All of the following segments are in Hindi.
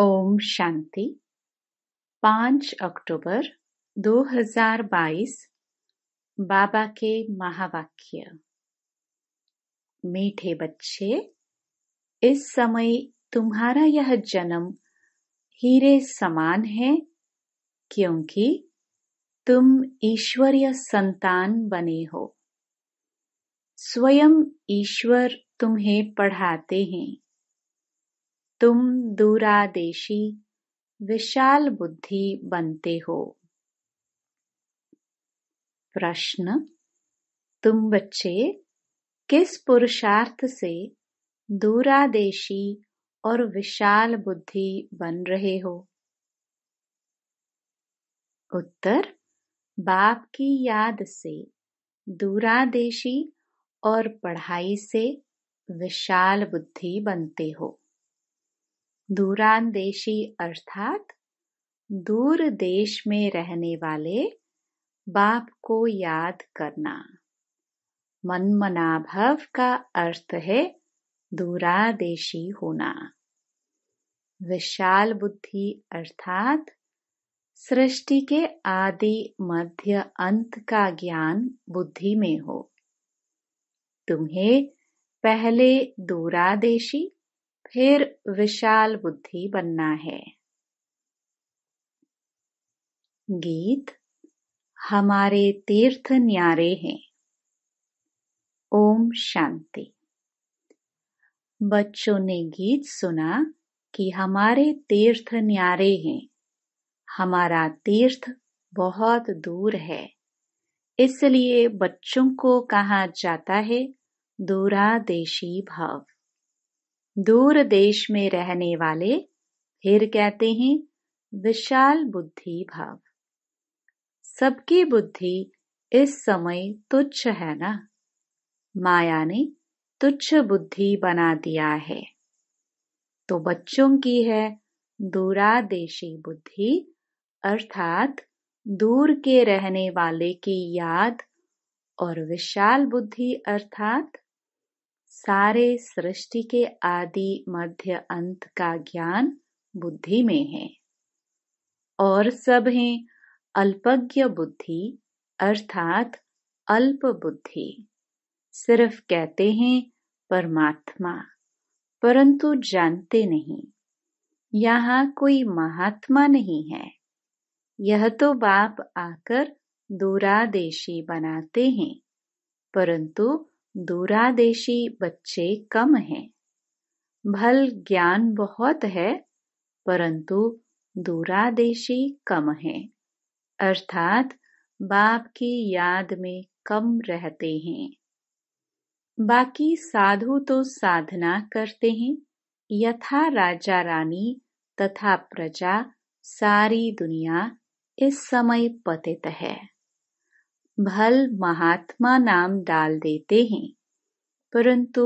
ओम शांति पांच अक्टूबर 2022 बाबा के महावाक्य मीठे बच्चे इस समय तुम्हारा यह जन्म हीरे समान है क्योंकि तुम ईश्वरीय संतान बने हो स्वयं ईश्वर तुम्हें पढ़ाते हैं तुम दूरादेशी विशाल बुद्धि बनते हो प्रश्न तुम बच्चे किस पुरुषार्थ से दूरादेशी और विशाल बुद्धि बन रहे हो उत्तर बाप की याद से दूरादेशी और पढ़ाई से विशाल बुद्धि बनते हो दूरांदेशी अर्थात दूर देश में रहने वाले बाप को याद करना मनमनाभव का अर्थ है दूरादेशी होना विशाल बुद्धि अर्थात सृष्टि के आदि मध्य अंत का ज्ञान बुद्धि में हो तुम्हें पहले दूरादेशी फिर विशाल बुद्धि बनना है गीत हमारे तीर्थ न्यारे हैं ओम शांति बच्चों ने गीत सुना कि हमारे तीर्थ न्यारे हैं हमारा तीर्थ बहुत दूर है इसलिए बच्चों को कहा जाता है दूरादेशी भाव दूर देश में रहने वाले फिर कहते हैं विशाल बुद्धि भाव सबकी बुद्धि इस समय तुच्छ है ना माया ने तुच्छ बुद्धि बना दिया है तो बच्चों की है दूरादेशी बुद्धि अर्थात दूर के रहने वाले की याद और विशाल बुद्धि अर्थात सारे सृष्टि के आदि मध्य अंत का ज्ञान बुद्धि में है और सब हैं अल्पज्ञ बुद्धि अर्थात अल्प बुद्धि सिर्फ कहते हैं परमात्मा परंतु जानते नहीं यहाँ कोई महात्मा नहीं है यह तो बाप आकर दूरादेशी बनाते हैं परंतु दूरादेशी बच्चे कम हैं। भल ज्ञान बहुत है परंतु दूरादेशी कम हैं, अर्थात बाप की याद में कम रहते हैं बाकी साधु तो साधना करते हैं यथा राजा रानी तथा प्रजा सारी दुनिया इस समय पतित है भल महात्मा नाम डाल देते हैं परंतु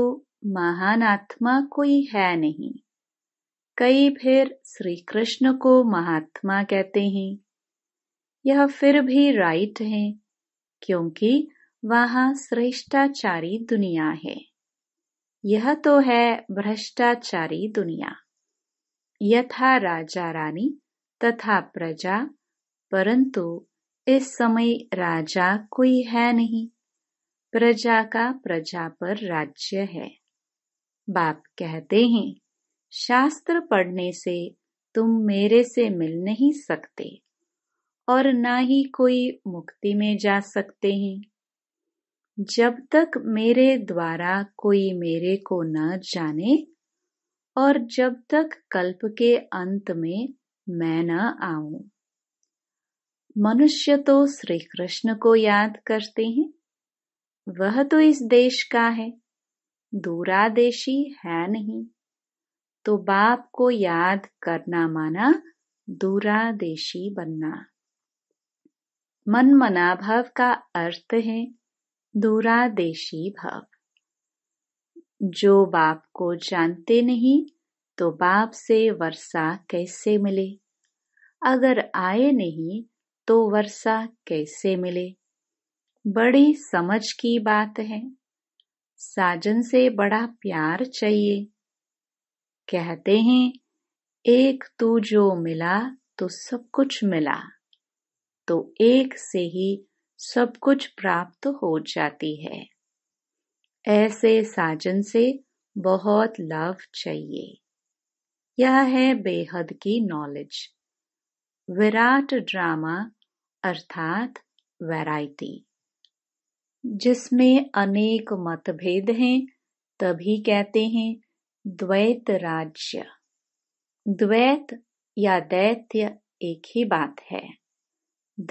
महान आत्मा कोई है नहीं कई फिर श्री कृष्ण को महात्मा कहते हैं यह फिर भी राइट है क्योंकि वहां श्रेष्ठाचारी दुनिया है यह तो है भ्रष्टाचारी दुनिया यथा राजा रानी तथा प्रजा परंतु इस समय राजा कोई है नहीं प्रजा का प्रजा पर राज्य है बाप कहते हैं शास्त्र पढ़ने से तुम मेरे से मिल नहीं सकते और ना ही कोई मुक्ति में जा सकते हैं जब तक मेरे द्वारा कोई मेरे को न जाने और जब तक कल्प के अंत में मैं न आऊं मनुष्य तो श्री कृष्ण को याद करते हैं वह तो इस देश का है दूरादेशी है नहीं तो बाप को याद करना माना दूरादेशी बनना मन मना भाव का अर्थ है दूरादेशी भाव जो बाप को जानते नहीं तो बाप से वर्षा कैसे मिले अगर आए नहीं तो वर्षा कैसे मिले बड़ी समझ की बात है साजन से बड़ा प्यार चाहिए कहते हैं एक तू जो मिला तो सब कुछ मिला तो एक से ही सब कुछ प्राप्त हो जाती है ऐसे साजन से बहुत लव चाहिए यह है बेहद की नॉलेज विराट ड्रामा अर्थात वैरायटी जिसमें अनेक मतभेद हैं तभी कहते हैं द्वैत राज्य द्वैत या दैत्य एक ही बात है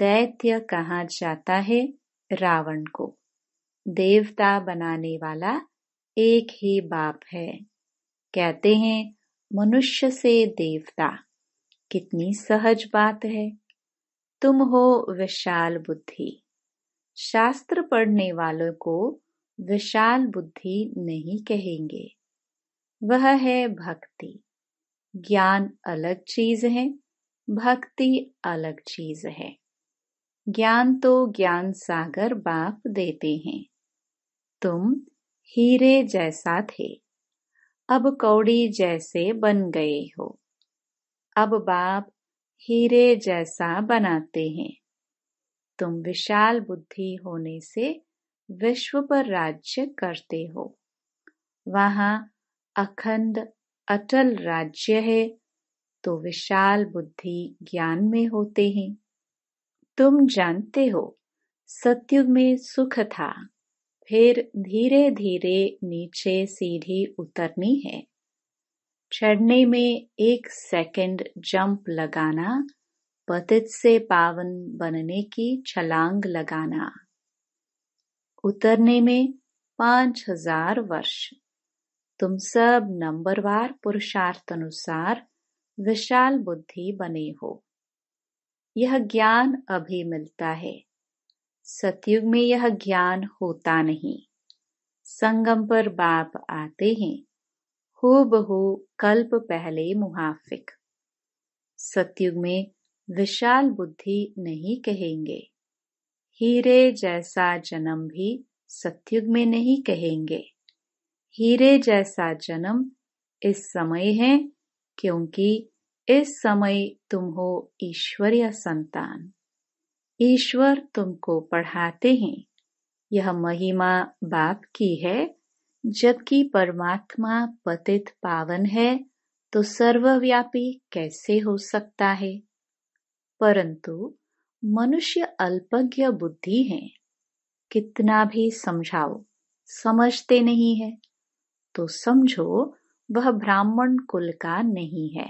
दैत्य कहा जाता है रावण को देवता बनाने वाला एक ही बाप है कहते हैं मनुष्य से देवता कितनी सहज बात है तुम हो विशाल बुद्धि शास्त्र पढ़ने वालों को विशाल बुद्धि नहीं कहेंगे वह है भक्ति ज्ञान अलग चीज है भक्ति अलग चीज है ज्ञान तो ज्ञान सागर बाप देते हैं तुम हीरे जैसा थे अब कौड़ी जैसे बन गए हो अब बाप हीरे जैसा बनाते हैं तुम विशाल बुद्धि होने से विश्व पर राज्य करते हो वहां अखंड अटल राज्य है तो विशाल बुद्धि ज्ञान में होते हैं तुम जानते हो सत्युग में सुख था फिर धीरे धीरे नीचे सीढ़ी उतरनी है चढ़ने में एक सेकंड जंप लगाना, पतित से पावन बनने की छलांग लगाना उतरने में पांच हजार वर्ष तुम सब नंबरवार पुरुषार्थ अनुसार विशाल बुद्धि बने हो यह ज्ञान अभी मिलता है सतयुग में यह ज्ञान होता नहीं संगम पर बाप आते हैं बहु कल्प पहले मुहाफिक सत्युग में विशाल बुद्धि नहीं कहेंगे हीरे जैसा जन्म भी सत्युग में नहीं कहेंगे हीरे जैसा जन्म इस समय है क्योंकि इस समय तुम हो ईश्वरीय संतान ईश्वर तुमको पढ़ाते हैं यह महिमा बाप की है जबकि परमात्मा पतित पावन है तो सर्वव्यापी कैसे हो सकता है परंतु मनुष्य अल्पज्ञ बुद्धि है कितना भी समझाओ समझते नहीं है तो समझो वह ब्राह्मण कुल का नहीं है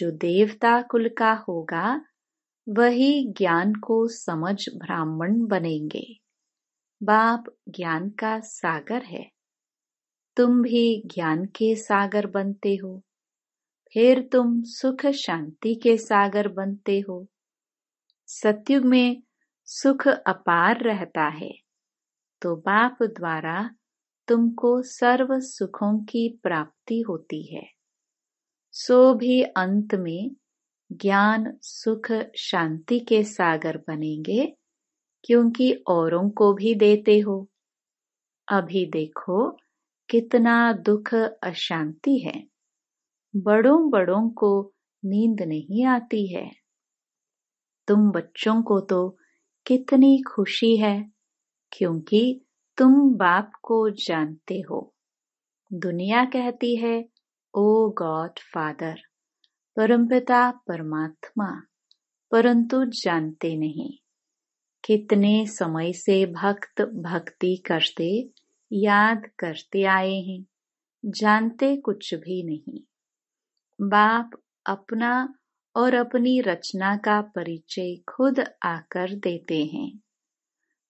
जो देवता कुल का होगा वही ज्ञान को समझ ब्राह्मण बनेंगे बाप ज्ञान का सागर है तुम भी ज्ञान के सागर बनते हो फिर तुम सुख शांति के सागर बनते हो सत्युग में सुख अपार रहता है तो बाप द्वारा तुमको सर्व सुखों की प्राप्ति होती है सो भी अंत में ज्ञान सुख शांति के सागर बनेंगे क्योंकि औरों को भी देते हो अभी देखो कितना दुख अशांति है बड़ों बड़ों को नींद नहीं आती है तुम बच्चों को तो कितनी खुशी है क्योंकि तुम बाप को जानते हो दुनिया कहती है ओ गॉड फादर परमपिता परमात्मा परंतु जानते नहीं कितने समय से भक्त भक्ति करते याद करते आए हैं जानते कुछ भी नहीं बाप अपना और अपनी रचना का परिचय खुद आकर देते हैं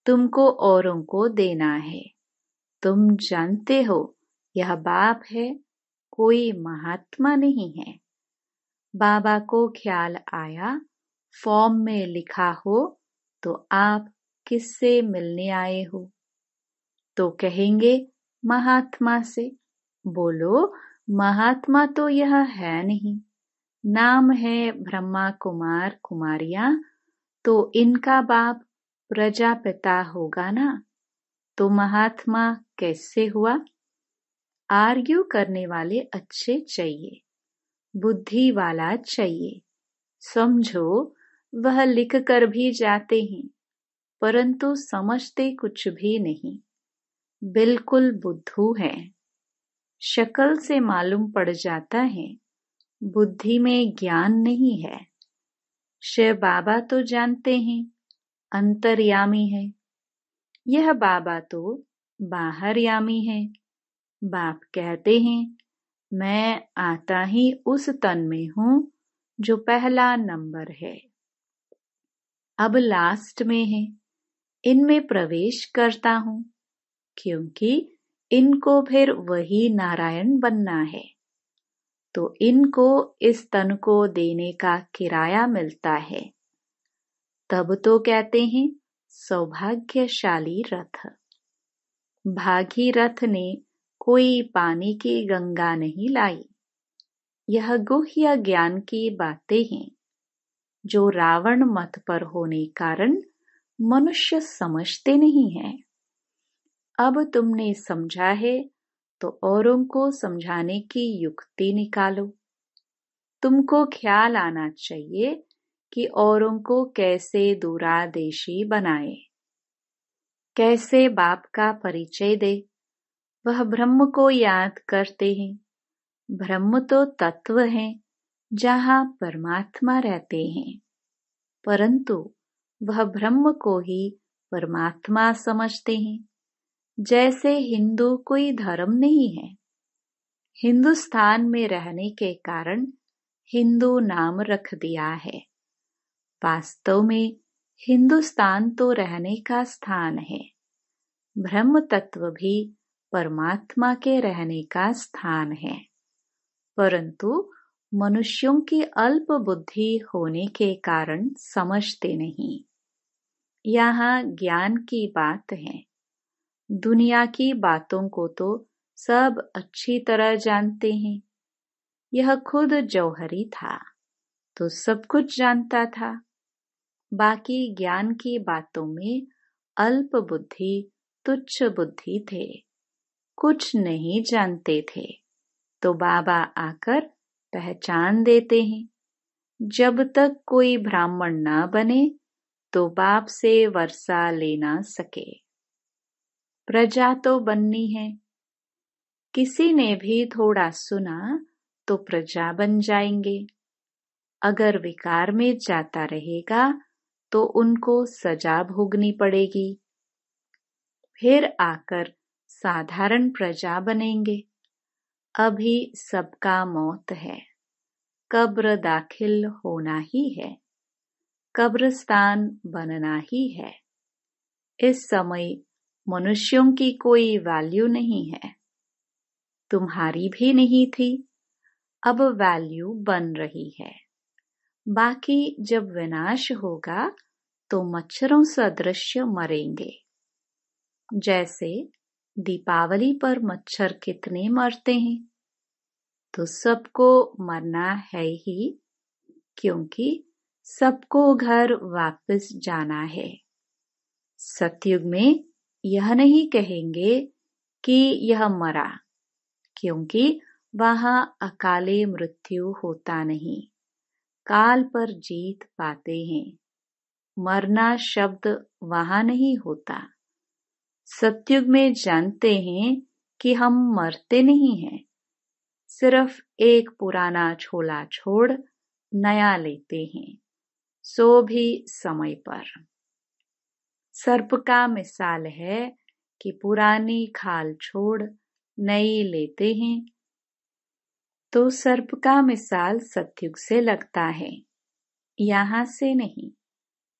तुमको औरों को देना है तुम जानते हो यह बाप है कोई महात्मा नहीं है बाबा को ख्याल आया फॉर्म में लिखा हो तो आप किससे मिलने आए हो तो कहेंगे महात्मा से बोलो महात्मा तो यह है नहीं नाम है ब्रह्मा कुमार कुमारिया तो इनका बाप प्रजापिता होगा ना तो महात्मा कैसे हुआ आर्ग्यू करने वाले अच्छे चाहिए बुद्धि वाला चाहिए समझो वह लिख कर भी जाते हैं परंतु समझते कुछ भी नहीं बिल्कुल बुद्धू है शकल से मालूम पड़ जाता है बुद्धि में ज्ञान नहीं है शिव बाबा तो जानते हैं अंतर्यामी है यह बाबा तो बाहरयामी है बाप कहते हैं मैं आता ही उस तन में हूं जो पहला नंबर है अब लास्ट में है इनमें प्रवेश करता हूं क्योंकि इनको फिर वही नारायण बनना है तो इनको इस तन को देने का किराया मिलता है तब तो कहते हैं सौभाग्यशाली रथ भागी रथ ने कोई पानी की गंगा नहीं लाई यह गुह्य ज्ञान की बातें हैं जो रावण मत पर होने कारण मनुष्य समझते नहीं है अब तुमने समझा है तो औरों को समझाने की युक्ति निकालो तुमको ख्याल आना चाहिए कि औरों को कैसे दूरादेशी बनाए कैसे बाप का परिचय दे वह ब्रह्म को याद करते हैं ब्रह्म तो तत्व है जहा परमात्मा रहते हैं परंतु वह ब्रह्म को ही परमात्मा समझते हैं जैसे हिंदू कोई धर्म नहीं है हिंदुस्तान में रहने के कारण हिंदू नाम रख दिया है वास्तव में हिंदुस्तान तो रहने का स्थान है ब्रह्म तत्व भी परमात्मा के रहने का स्थान है परंतु मनुष्यों की अल्प बुद्धि होने के कारण समझते नहीं यहाँ ज्ञान की बात है दुनिया की बातों को तो सब अच्छी तरह जानते हैं यह खुद जौहरी था तो सब कुछ जानता था बाकी ज्ञान की बातों में अल्प बुद्धि तुच्छ बुद्धि थे कुछ नहीं जानते थे तो बाबा आकर पहचान देते हैं जब तक कोई ब्राह्मण ना बने तो बाप से वर्षा लेना सके प्रजा तो बननी है किसी ने भी थोड़ा सुना तो प्रजा बन जाएंगे अगर विकार में जाता रहेगा तो उनको सजा भोगनी पड़ेगी फिर आकर साधारण प्रजा बनेंगे अभी सबका मौत है कब्र दाखिल होना ही है कब्रस्तान बनना ही है इस समय मनुष्यों की कोई वैल्यू नहीं है तुम्हारी भी नहीं थी अब वैल्यू बन रही है बाकी जब विनाश होगा तो मच्छरों सदृश मरेंगे जैसे दीपावली पर मच्छर कितने मरते हैं तो सबको मरना है ही क्योंकि सबको घर वापस जाना है सतयुग में यह नहीं कहेंगे कि यह मरा क्योंकि वहां अकाले मृत्यु होता नहीं काल पर जीत पाते हैं मरना शब्द वहां नहीं होता सत्युग में जानते हैं कि हम मरते नहीं हैं सिर्फ एक पुराना छोला छोड़ नया लेते हैं सो भी समय पर सर्प का मिसाल है कि पुरानी खाल छोड़ नई लेते हैं तो सर्प का मिसाल सत्युग से लगता है यहां से नहीं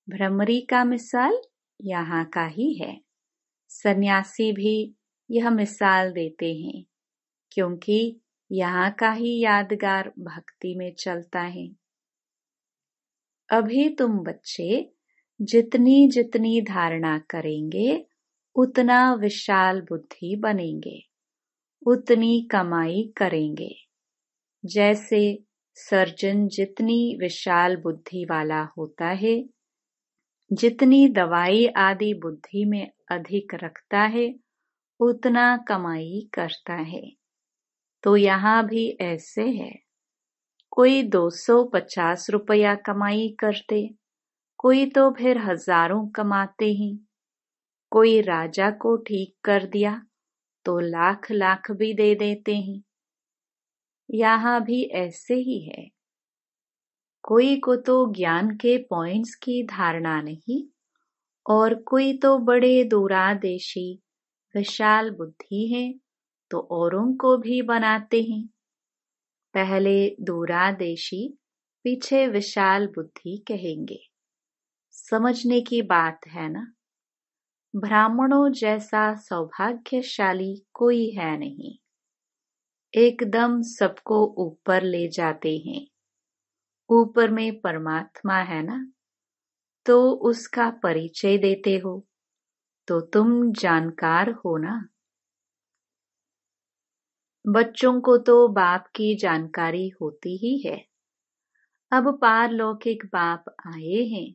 भ्रमरी का मिसाल यहाँ का ही है सन्यासी भी यह मिसाल देते हैं क्योंकि यहाँ का ही यादगार भक्ति में चलता है अभी तुम बच्चे जितनी जितनी धारणा करेंगे उतना विशाल बुद्धि बनेंगे उतनी कमाई करेंगे जैसे सर्जन जितनी विशाल बुद्धि वाला होता है जितनी दवाई आदि बुद्धि में अधिक रखता है उतना कमाई करता है तो यहाँ भी ऐसे है कोई 250 रुपया कमाई करते कोई तो फिर हजारों कमाते ही कोई राजा को ठीक कर दिया तो लाख लाख भी दे देते हैं यहां भी ऐसे ही है कोई को तो ज्ञान के पॉइंट्स की धारणा नहीं और कोई तो बड़े दूरादेशी विशाल बुद्धि है तो औरों को भी बनाते हैं पहले दूरादेशी पीछे विशाल बुद्धि कहेंगे समझने की बात है न ब्राह्मणों जैसा सौभाग्यशाली कोई है नहीं एकदम सबको ऊपर ले जाते हैं ऊपर में परमात्मा है ना तो उसका परिचय देते हो तो तुम जानकार हो ना बच्चों को तो बाप की जानकारी होती ही है अब पारलौकिक बाप आए हैं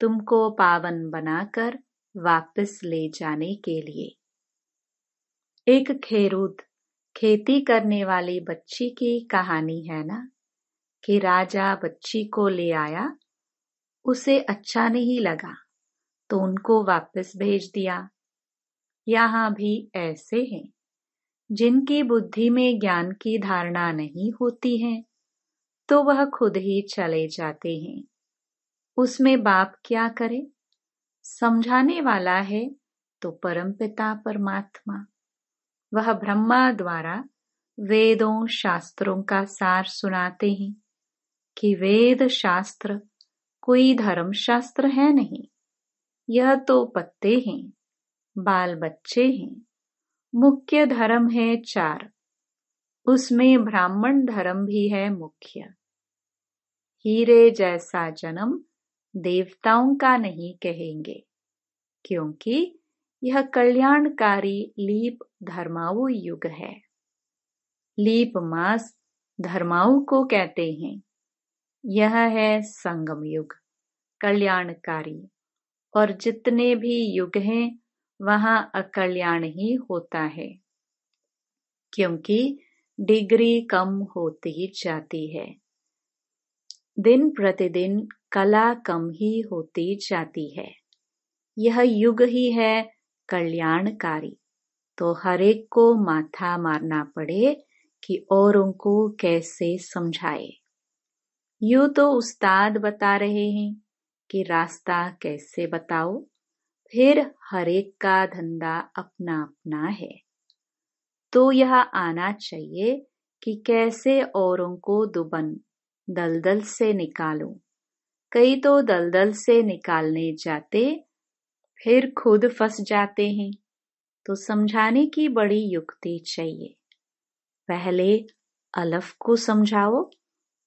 तुमको पावन बनाकर वापस ले जाने के लिए एक खेरूद खेती करने वाली बच्ची की कहानी है ना कि राजा बच्ची को ले आया उसे अच्छा नहीं लगा तो उनको वापस भेज दिया यहां भी ऐसे हैं जिनकी बुद्धि में ज्ञान की धारणा नहीं होती है तो वह खुद ही चले जाते हैं उसमें बाप क्या करे समझाने वाला है तो परमपिता परमात्मा वह ब्रह्मा द्वारा वेदों शास्त्रों का सार सुनाते हैं कि वेद शास्त्र कोई धर्म शास्त्र है नहीं यह तो पत्ते हैं बाल बच्चे हैं मुख्य धर्म है चार उसमें ब्राह्मण धर्म भी है मुख्य हीरे जैसा जन्म देवताओं का नहीं कहेंगे क्योंकि यह कल्याणकारी लीप धर्माऊ युग है लीप मास धर्माऊ को कहते हैं यह है संगम युग कल्याणकारी और जितने भी युग हैं वहां अकल्याण ही होता है क्योंकि डिग्री कम होती जाती है दिन प्रतिदिन कला कम ही होती जाती है यह युग ही है कल्याणकारी तो हरेक को माथा मारना पड़े कि औरों को कैसे समझाए यू तो उस्ताद बता रहे हैं कि रास्ता कैसे बताओ फिर हरेक का धंधा अपना अपना है तो यह आना चाहिए कि कैसे औरों को दुबन दलदल से निकालूं कई तो दलदल से निकालने जाते फिर खुद फंस जाते हैं तो समझाने की बड़ी युक्ति चाहिए पहले अलफ को समझाओ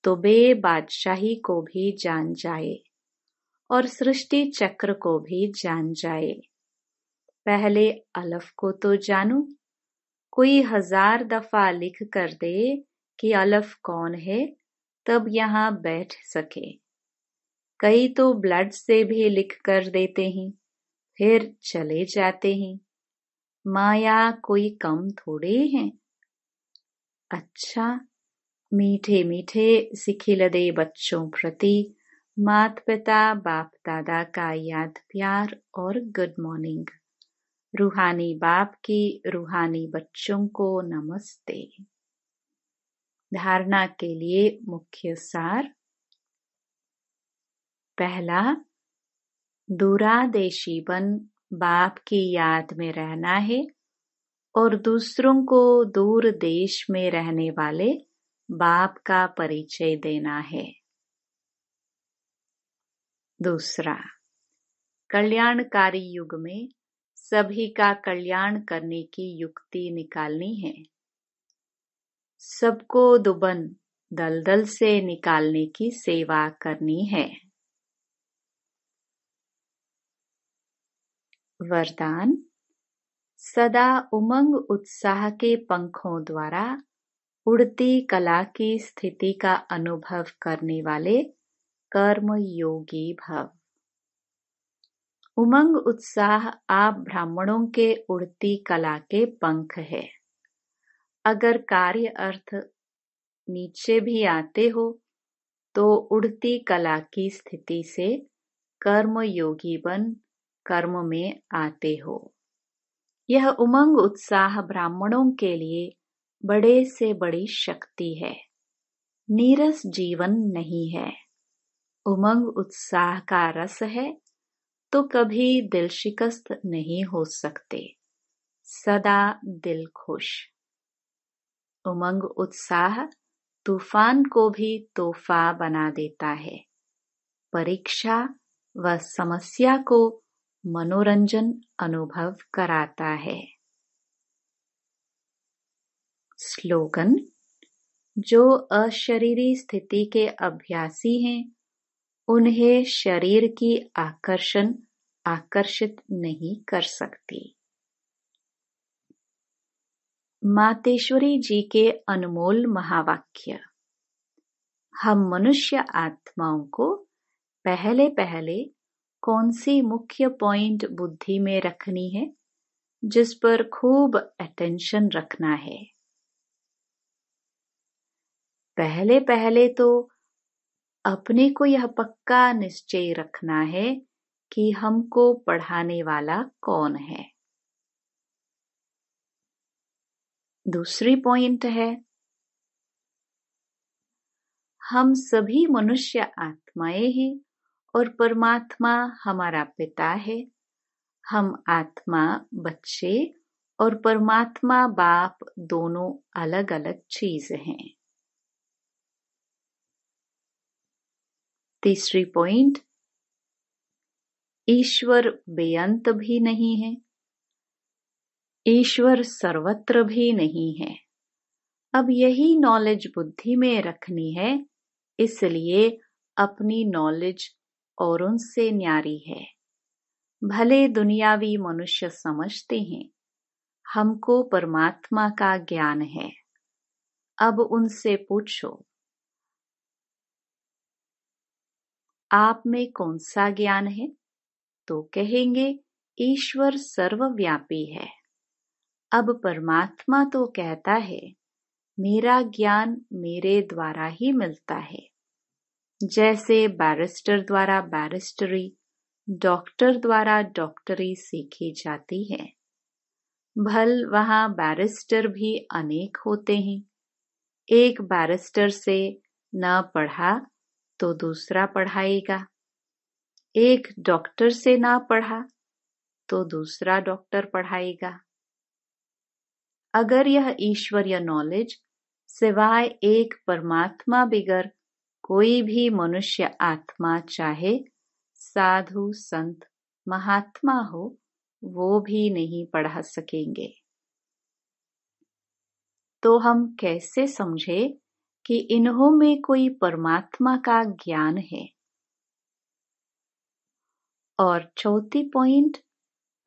तो बे बादशाही को भी जान जाए और सृष्टि चक्र को भी जान जाए पहले अलफ को तो जानो कोई हजार दफा लिख कर दे कि अलफ कौन है तब यहाँ बैठ सके कई तो ब्लड से भी लिख कर देते हैं फिर चले जाते हैं माया कोई कम थोड़े हैं अच्छा मीठे मीठे सिखिलदे बच्चों प्रति मात पिता बाप दादा का याद प्यार और गुड मॉर्निंग रूहानी बाप की रूहानी बच्चों को नमस्ते धारणा के लिए मुख्य सार पहला दूरादेशी बन बाप की याद में रहना है और दूसरों को दूर देश में रहने वाले बाप का परिचय देना है दूसरा कल्याणकारी युग में सभी का कल्याण करने की युक्ति निकालनी है सबको दुबन दलदल से निकालने की सेवा करनी है वरदान सदा उमंग उत्साह के पंखों द्वारा उड़ती कला की स्थिति का अनुभव करने वाले कर्म योगी भव उमंग उत्साह आप ब्राह्मणों के उड़ती कला के पंख है अगर कार्य अर्थ नीचे भी आते हो तो उड़ती कला की स्थिति से कर्म योगी बन कर्म में आते हो यह उमंग उत्साह ब्राह्मणों के लिए बड़े से बड़ी शक्ति है नीरस जीवन नहीं है उमंग उत्साह का रस है तो कभी दिल शिकस्त नहीं हो सकते सदा दिल खुश उमंग उत्साह तूफान को भी तोहफा बना देता है परीक्षा व समस्या को मनोरंजन अनुभव कराता है स्लोगन जो अशरीरी स्थिति के अभ्यासी हैं उन्हें शरीर की आकर्षण आकर्षित नहीं कर सकती मातेश्वरी जी के अनमोल महावाक्य हम मनुष्य आत्माओं को पहले पहले कौन सी मुख्य पॉइंट बुद्धि में रखनी है जिस पर खूब अटेंशन रखना है पहले पहले तो अपने को यह पक्का निश्चय रखना है कि हमको पढ़ाने वाला कौन है दूसरी पॉइंट है हम सभी मनुष्य आत्माएं हैं और परमात्मा हमारा पिता है हम आत्मा बच्चे और परमात्मा बाप दोनों अलग अलग चीज हैं तीसरी पॉइंट ईश्वर बेअंत भी नहीं है ईश्वर सर्वत्र भी नहीं है अब यही नॉलेज बुद्धि में रखनी है इसलिए अपनी नॉलेज और उनसे न्यारी है भले दुनियावी मनुष्य समझते हैं हमको परमात्मा का ज्ञान है अब उनसे पूछो आप में कौन सा ज्ञान है तो कहेंगे ईश्वर सर्वव्यापी है अब परमात्मा तो कहता है मेरा ज्ञान मेरे द्वारा ही मिलता है जैसे बैरिस्टर द्वारा बैरिस्टरी डॉक्टर द्वारा डॉक्टरी सीखी जाती है भल वहां बैरिस्टर भी अनेक होते हैं एक बैरिस्टर से न पढ़ा तो दूसरा पढ़ाएगा एक डॉक्टर से ना पढ़ा तो दूसरा डॉक्टर पढ़ाएगा अगर यह ईश्वरीय नॉलेज सिवाय एक परमात्मा बिगड़ कोई भी मनुष्य आत्मा चाहे साधु संत महात्मा हो वो भी नहीं पढ़ा सकेंगे तो हम कैसे समझे कि इन्हों में कोई परमात्मा का ज्ञान है और चौथी पॉइंट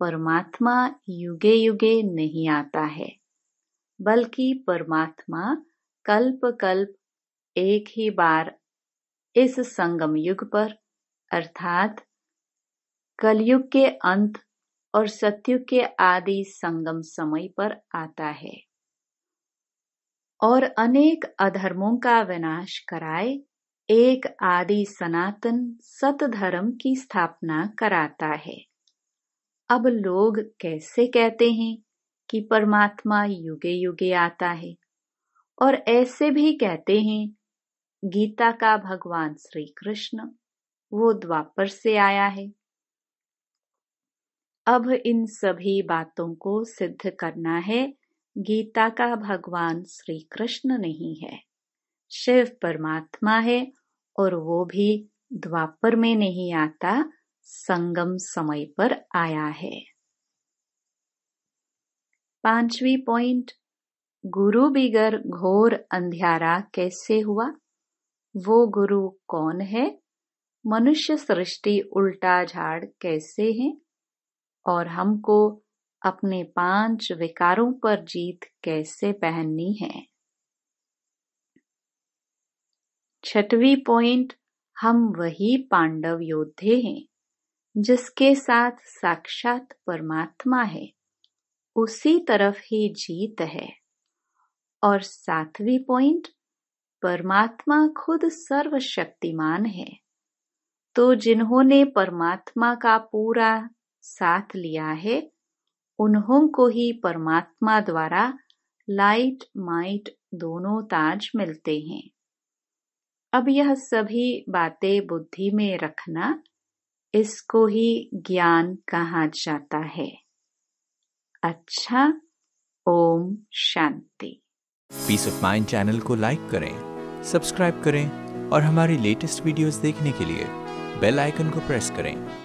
परमात्मा युगे युगे नहीं आता है बल्कि परमात्मा कल्प कल्प एक ही बार इस संगम युग पर अर्थात कलयुग के अंत और सत्युग के आदि संगम समय पर आता है और अनेक अधर्मों का विनाश कराए एक आदि सनातन सत धर्म की स्थापना कराता है अब लोग कैसे कहते हैं कि परमात्मा युगे युगे आता है और ऐसे भी कहते हैं गीता का भगवान श्री कृष्ण वो द्वापर से आया है अब इन सभी बातों को सिद्ध करना है गीता का भगवान श्री कृष्ण नहीं है शिव परमात्मा है और वो भी द्वापर में नहीं आता संगम समय पर आया है पांचवी पॉइंट गुरु बिगर घोर अंधियारा कैसे हुआ वो गुरु कौन है मनुष्य सृष्टि उल्टा झाड़ कैसे है और हमको अपने पांच विकारों पर जीत कैसे पहननी है छठवी पॉइंट हम वही पांडव योद्धे हैं जिसके साथ साक्षात परमात्मा है उसी तरफ ही जीत है और सातवीं पॉइंट परमात्मा खुद सर्वशक्तिमान है तो जिन्होंने परमात्मा का पूरा साथ लिया है उन्हों को ही परमात्मा द्वारा लाइट माइट दोनों ताज मिलते हैं अब यह सभी बातें बुद्धि में रखना इसको ही ज्ञान कहा जाता है अच्छा Om Shanti peace of mind channel को लाइक करें सब्सक्राइब करें और हमारी लेटेस्ट वीडियोस देखने के लिए बेल आइकन को प्रेस करें